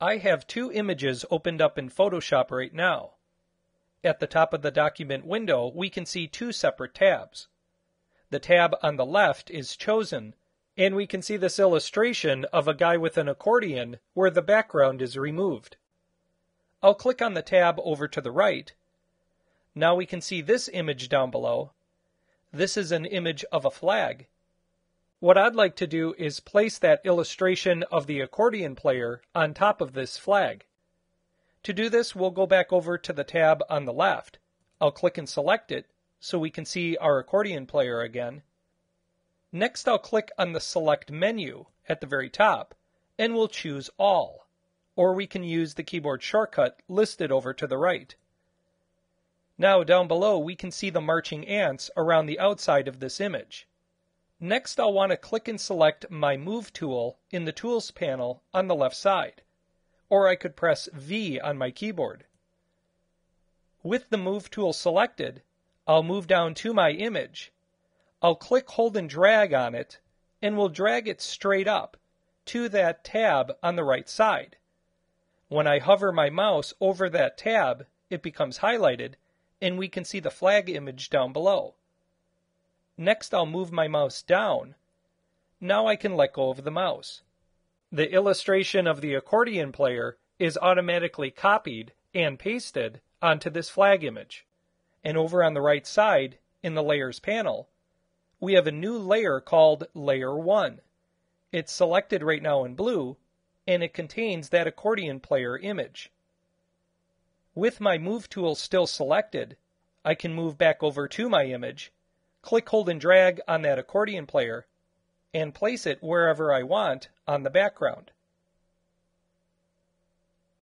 I have two images opened up in Photoshop right now. At the top of the document window, we can see two separate tabs. The tab on the left is chosen, and we can see this illustration of a guy with an accordion where the background is removed. I'll click on the tab over to the right. Now we can see this image down below. This is an image of a flag, what I'd like to do is place that illustration of the accordion player on top of this flag. To do this, we'll go back over to the tab on the left. I'll click and select it so we can see our accordion player again. Next, I'll click on the Select menu at the very top, and we'll choose All, or we can use the keyboard shortcut listed over to the right. Now, down below, we can see the marching ants around the outside of this image. Next I'll want to click and select my Move tool in the Tools panel on the left side, or I could press V on my keyboard. With the Move tool selected, I'll move down to my image. I'll click, hold, and drag on it, and we'll drag it straight up to that tab on the right side. When I hover my mouse over that tab, it becomes highlighted, and we can see the flag image down below. Next I'll move my mouse down. Now I can let go of the mouse. The illustration of the accordion player is automatically copied and pasted onto this flag image. And over on the right side, in the Layers panel, we have a new layer called Layer 1. It's selected right now in blue, and it contains that accordion player image. With my Move tool still selected, I can move back over to my image click, hold, and drag on that accordion player and place it wherever I want on the background.